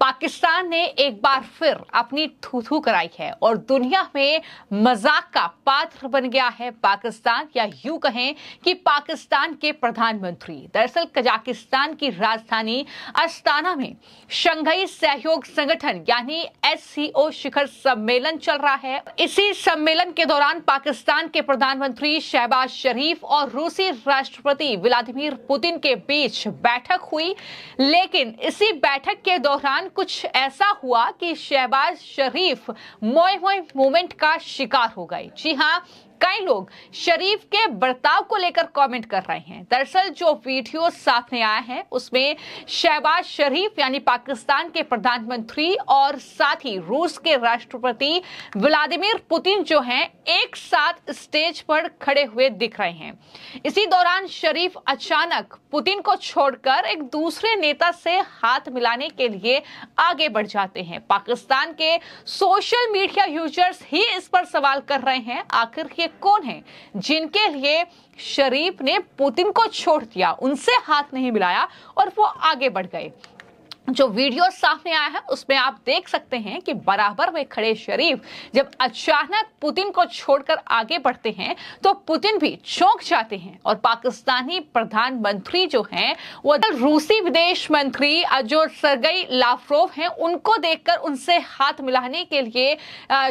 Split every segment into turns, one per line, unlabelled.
पाकिस्तान ने एक बार फिर अपनी थूथू कराई है और दुनिया में मजाक का पात्र बन गया है पाकिस्तान या यूं कहें कि पाकिस्तान के प्रधानमंत्री दरअसल कजाकिस्तान की राजधानी अस्ताना में शंघाई सहयोग संगठन यानी एससीओ शिखर सम्मेलन चल रहा है इसी सम्मेलन के दौरान पाकिस्तान के प्रधानमंत्री शहबाज शरीफ और रूसी राष्ट्रपति व्लादिमीर पुतिन के बीच बैठक हुई लेकिन इसी बैठक के दौरान कुछ ऐसा हुआ कि शहबाज शरीफ मोए मोए मूवमेंट का शिकार हो गए जी हाँ कई लोग शरीफ के बर्ताव को लेकर कमेंट कर रहे हैं दरअसल जो वीडियो सामने आया है उसमें शहबाज शरीफ यानी पाकिस्तान के प्रधानमंत्री और साथ ही रूस के राष्ट्रपति व्लादिमीर पुतिन जो हैं एक साथ स्टेज पर खड़े हुए दिख रहे हैं इसी दौरान शरीफ अचानक पुतिन को छोड़कर एक दूसरे नेता से हाथ मिलाने के लिए आगे बढ़ जाते हैं पाकिस्तान के सोशल मीडिया यूजर्स ही इस पर सवाल कर रहे हैं आखिर ये कौन है जिनके लिए शरीफ ने पुतिन को छोड़ दिया उनसे हाथ नहीं मिलाया और वो आगे बढ़ गए जो वीडियो सामने आया है उसमें आप देख सकते हैं कि बराबर में खड़े शरीफ जब अचानक पुतिन को छोड़कर आगे बढ़ते हैं तो पुतिन भी चौंक जाते हैं और पाकिस्तानी प्रधानमंत्री जो हैं वो रूसी विदेश मंत्री जो सरगई लाफ्रोव हैं उनको देखकर उनसे हाथ मिलाने के लिए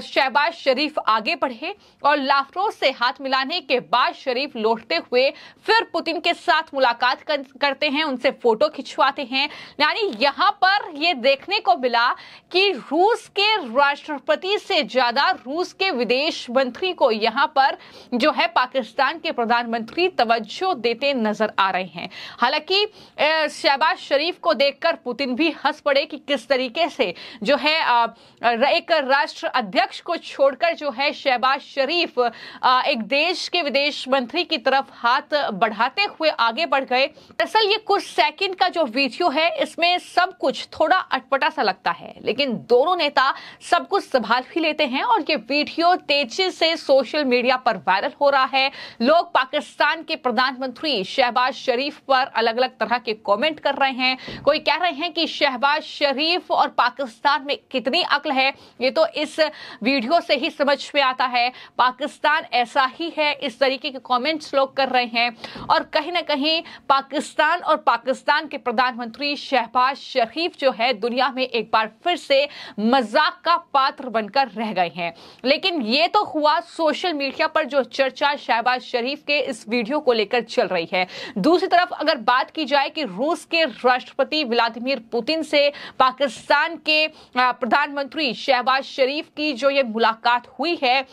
शहबाज शरीफ आगे बढ़े और लाफ्रोव से हाथ मिलाने के बाद शरीफ लौटते हुए फिर पुतिन के साथ मुलाकात करते हैं उनसे फोटो खिंचवाते हैं यानी यहाँ यहां पर यह देखने को मिला कि रूस के राष्ट्रपति से ज्यादा रूस के विदेश मंत्री को यहां पर जो है पाकिस्तान के प्रधानमंत्री तवज्जो देते नजर आ रहे हैं हालांकि शहबाज शरीफ को देखकर पुतिन भी हंस पड़े कि किस तरीके से जो है एक राष्ट्र अध्यक्ष को छोड़कर जो है शहबाज शरीफ एक देश के विदेश मंत्री की तरफ हाथ बढ़ाते हुए आगे बढ़ गए दरअसल ये कुछ सेकंड का जो वीडियो है इसमें सब कुछ थोड़ा अटपटा सा लगता है लेकिन दोनों नेता सब कुछ संभाल भी लेते हैं और ये वीडियो तेजी से सोशल मीडिया पर वायरल हो रहा है लोग पाकिस्तान के प्रधानमंत्री शहबाज शरीफ पर अलग अलग तरह के कमेंट कर रहे हैं कोई कह रहे हैं कि शहबाज शरीफ और पाकिस्तान में कितनी अकल है ये तो इस वीडियो से ही समझ में आता है पाकिस्तान ऐसा ही है इस तरीके के कॉमेंट्स लोग कर रहे हैं और कहीं ना कहीं पाकिस्तान और पाकिस्तान के प्रधानमंत्री शहबाज शरीफ जो है दुनिया में एक बार फिर से मजाक का पात्र बनकर रह गए हैं लेकिन ये तो हुआ सोशल मीडिया पर जो चर्चा शहबाज शरीफ के इस वीडियो को लेकर चल रही है दूसरी तरफ अगर बात की जाए कि रूस के राष्ट्रपति व्लादिमीर पुतिन से पाकिस्तान के प्रधानमंत्री शहबाज शरीफ की जो ये मुलाकात हुई है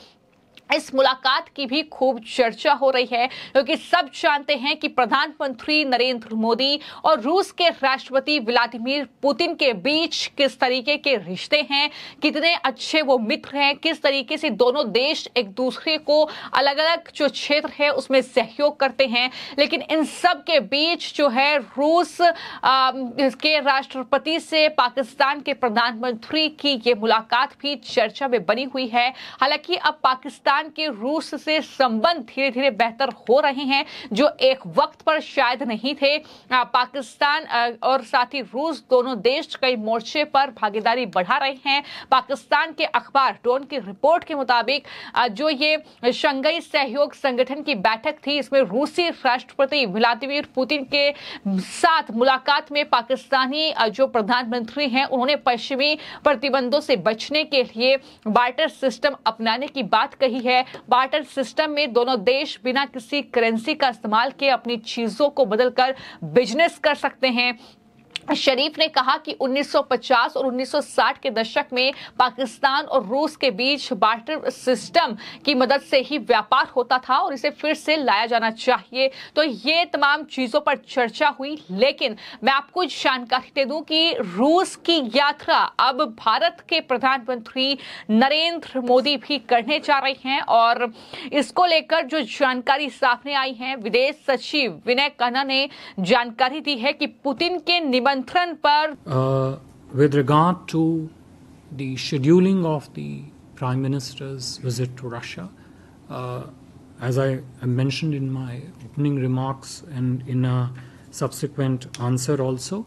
इस मुलाकात की भी खूब चर्चा हो रही है क्योंकि सब जानते हैं कि प्रधानमंत्री नरेंद्र मोदी और रूस के राष्ट्रपति व्लादिमीर पुतिन के बीच किस तरीके के रिश्ते हैं कितने अच्छे वो मित्र हैं किस तरीके से दोनों देश एक दूसरे को अलग अलग जो क्षेत्र है उसमें सहयोग करते हैं लेकिन इन सब के बीच जो है रूस के राष्ट्रपति से पाकिस्तान के प्रधानमंत्री की ये मुलाकात भी चर्चा में बनी हुई है हालांकि अब पाकिस्तान पाकिस्तान के रूस से संबंध धीरे धीरे बेहतर हो रहे हैं जो एक वक्त पर शायद नहीं थे पाकिस्तान और साथ ही रूस दोनों देश कई मोर्चे पर भागीदारी बढ़ा रहे हैं पाकिस्तान के अखबार डोन की रिपोर्ट के मुताबिक जो ये शंघाई सहयोग संगठन की बैठक थी इसमें रूसी राष्ट्रपति व्लादिमिर पुतिन के साथ मुलाकात में पाकिस्तानी जो प्रधानमंत्री हैं उन्होंने पश्चिमी प्रतिबंधों से बचने के लिए बार्टर सिस्टम अपनाने की बात कही है बार्टर सिस्टम में दोनों देश बिना किसी करेंसी का इस्तेमाल किए अपनी चीजों को बदलकर बिजनेस कर सकते हैं शरीफ ने कहा कि 1950 और 1960 के दशक में पाकिस्तान और रूस के बीच बार्टर सिस्टम की मदद से ही व्यापार होता था और इसे फिर से लाया जाना चाहिए तो ये तमाम चीज़ों पर चर्चा हुई लेकिन मैं आपको जानकारी दे दूं कि रूस की यात्रा अब भारत के प्रधानमंत्री नरेंद्र मोदी भी करने जा रहे हैं और इसको लेकर जो जानकारी सामने आई है विदेश सचिव विनय कन्हा ने जानकारी दी है कि पुतिन के निबंध Uh,
with regard to the scheduling of the Prime Minister's visit to Russia, uh, as I mentioned in my opening remarks and in a subsequent answer also,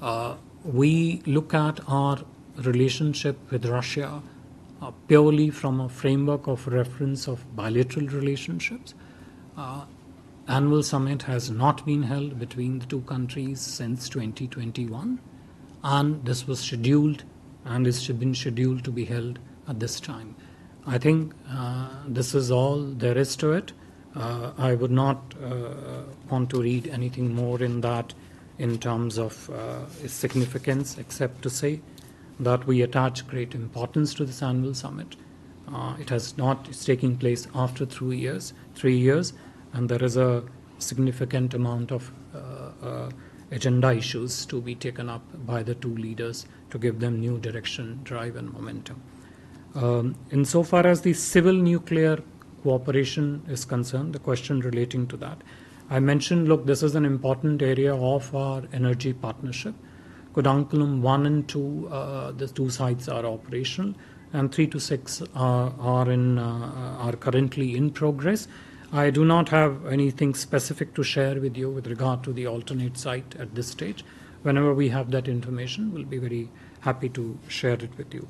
uh, we look at our relationship with Russia purely from a framework of reference of bilateral relationships annual summit has not been held between the two countries since 2021, and this was scheduled and is been scheduled to be held at this time. I think uh, this is all there is to it. Uh, I would not uh, want to read anything more in that in terms of its uh, significance, except to say that we attach great importance to this annual summit. Uh, it has not, it's taking place after three years, three years, and there is a significant amount of uh, uh, agenda issues to be taken up by the two leaders to give them new direction, drive, and momentum. Um, insofar as the civil nuclear cooperation is concerned, the question relating to that, I mentioned look, this is an important area of our energy partnership. Kudankulam 1 and 2, uh, the two sites are operational, and 3 to 6 are, are, in, uh, are currently in progress. I do not have anything specific to share with you with regard to the alternate site at this stage. Whenever we have that information, we'll be very happy to share it with you.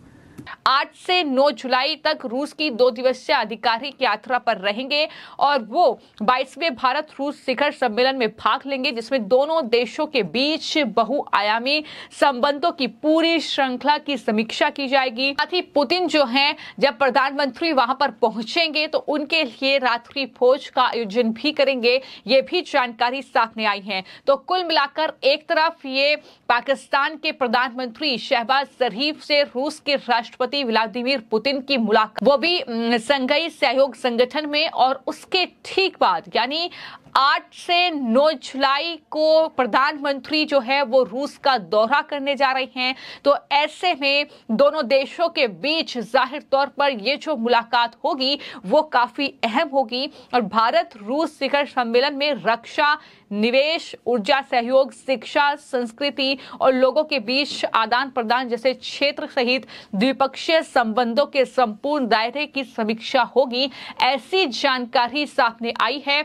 आठ से 9 जुलाई तक रूस की दो दिवसीय आधिकारिक यात्रा पर रहेंगे और वो बाईसवें भारत रूस शिखर सम्मेलन में भाग लेंगे जिसमें दोनों देशों के बीच बहुआयामी संबंधों की पूरी श्रृंखला की समीक्षा की जाएगी साथ ही पुतिन जो हैं जब प्रधानमंत्री वहां पर पहुंचेंगे तो उनके लिए रात्रि भोज का आयोजन भी करेंगे ये भी जानकारी सामने आई है तो कुल मिलाकर एक तरफ ये पाकिस्तान के प्रधानमंत्री शहबाज शरीफ से रूस के राष्ट्र राष्ट्रपति व्लादिमीर पुतिन की मुलाकात वो भी संघई सहयोग संगठन में और उसके ठीक बाद यानी आठ से नौ जुलाई को प्रधानमंत्री जो है वो रूस का दौरा करने जा रहे हैं तो ऐसे में दोनों देशों के बीच जाहिर तौर पर ये जो मुलाकात होगी वो काफी अहम होगी और भारत रूस शिखर सम्मेलन में रक्षा निवेश ऊर्जा सहयोग शिक्षा संस्कृति और लोगों के बीच आदान प्रदान जैसे क्षेत्र सहित द्विपक्षीय संबंधों के संपूर्ण दायरे की समीक्षा होगी ऐसी जानकारी सामने आई है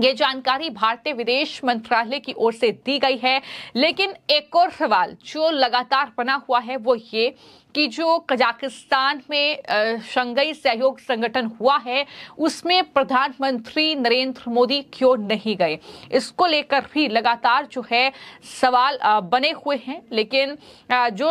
ये जानकारी भारतीय विदेश मंत्रालय की ओर से दी गई है लेकिन एक और सवाल जो लगातार बना हुआ है वो ये कि जो कजाकिस्तान में शंघाई सहयोग संगठन हुआ है उसमें प्रधानमंत्री नरेंद्र मोदी क्यों नहीं गए इसको लेकर भी लगातार जो है सवाल बने हुए हैं लेकिन जो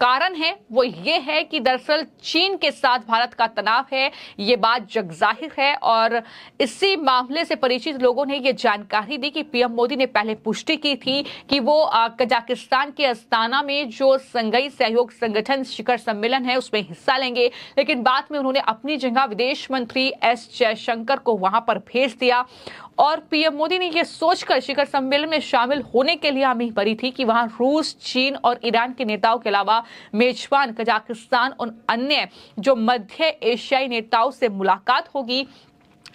कारण है वो ये है कि दरअसल चीन के साथ भारत का तनाव है ये बात जग जाहिर है और इसी मामले से परिचित लोगों ने ये जानकारी दी कि पीएम मोदी ने पहले पुष्टि की थी कि वो कजाकिस्तान के अस्ताना में जो संघई सहयोग संगठन शिखर सम्मेलन है उसमें हिस्सा लेंगे लेकिन बाद में उन्होंने अपनी जगह विदेश मंत्री एस जयशंकर को वहां पर भेज दिया और पीएम मोदी ने यह सोचकर शिखर सम्मेलन में शामिल होने के लिए हामी भरी थी कि वहां रूस चीन और ईरान के नेताओं के अलावा अलावा मेजबान कजाकिस्तान और अन्य जो मध्य एशियाई नेताओं से मुलाकात होगी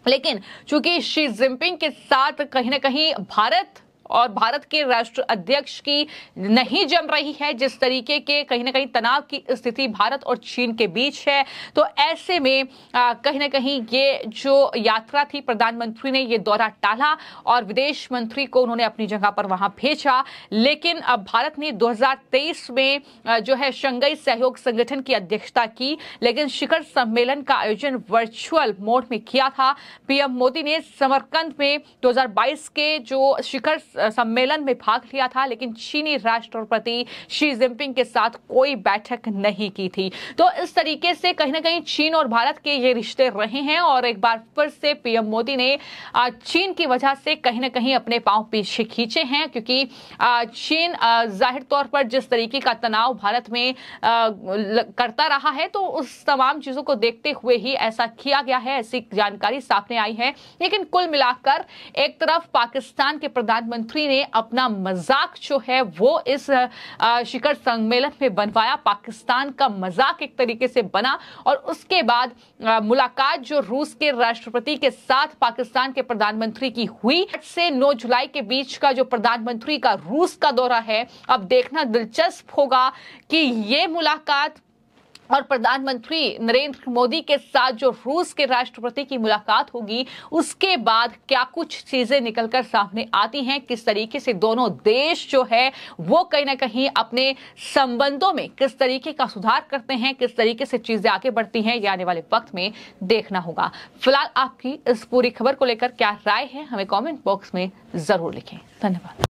लेकिन चूंकि शी जिनपिंग के साथ कहीं ना कहीं भारत और भारत के राष्ट्र अध्यक्ष की नहीं जम रही है जिस तरीके के कहीं ना कहीं तनाव की स्थिति भारत और चीन के बीच है तो ऐसे में कहीं ना कहीं ये जो यात्रा थी प्रधानमंत्री ने ये दौरा टाला और विदेश मंत्री को उन्होंने अपनी जगह पर वहां भेजा लेकिन अब भारत ने 2023 में जो है शंघाई सहयोग संगठन की अध्यक्षता की लेकिन शिखर सम्मेलन का आयोजन वर्चुअल मोड में किया था पीएम मोदी ने समरकंद में 2022 के जो शिखर सम्मेलन में भाग लिया था लेकिन चीनी राष्ट्रपति शी जिनपिंग के साथ कोई बैठक नहीं की थी तो इस तरीके से कहीं ना कहीं चीन और भारत के ये रिश्ते रहे हैं और एक बार फिर से पीएम मोदी ने चीन की वजह से कहीं ना कहीं अपने पांव पीछे खींचे हैं क्योंकि चीन जाहिर तौर पर जिस तरीके का तनाव भारत में करता रहा है तो उस तमाम चीजों को देखते हुए ही ऐसा किया गया है ऐसी जानकारी सामने आई है लेकिन कुल मिलाकर एक तरफ पाकिस्तान के प्रधानमंत्री मंत्री ने अपना मजाक जो है वो इस शिखर सम्मेलन में बनवाया पाकिस्तान का मजाक एक तरीके से बना और उसके बाद मुलाकात जो रूस के राष्ट्रपति के साथ पाकिस्तान के प्रधानमंत्री की हुई से 9 जुलाई के बीच का जो प्रधानमंत्री का रूस का दौरा है अब देखना दिलचस्प होगा कि ये मुलाकात और प्रधानमंत्री नरेंद्र मोदी के साथ जो रूस के राष्ट्रपति की मुलाकात होगी उसके बाद क्या कुछ चीजें निकलकर सामने आती हैं किस तरीके से दोनों देश जो है वो कहीं ना कहीं अपने संबंधों में किस तरीके का सुधार करते हैं किस तरीके से चीजें आगे बढ़ती हैं ये आने वाले वक्त में देखना होगा फिलहाल आपकी इस पूरी खबर को लेकर क्या राय है हमें कॉमेंट बॉक्स में जरूर लिखें धन्यवाद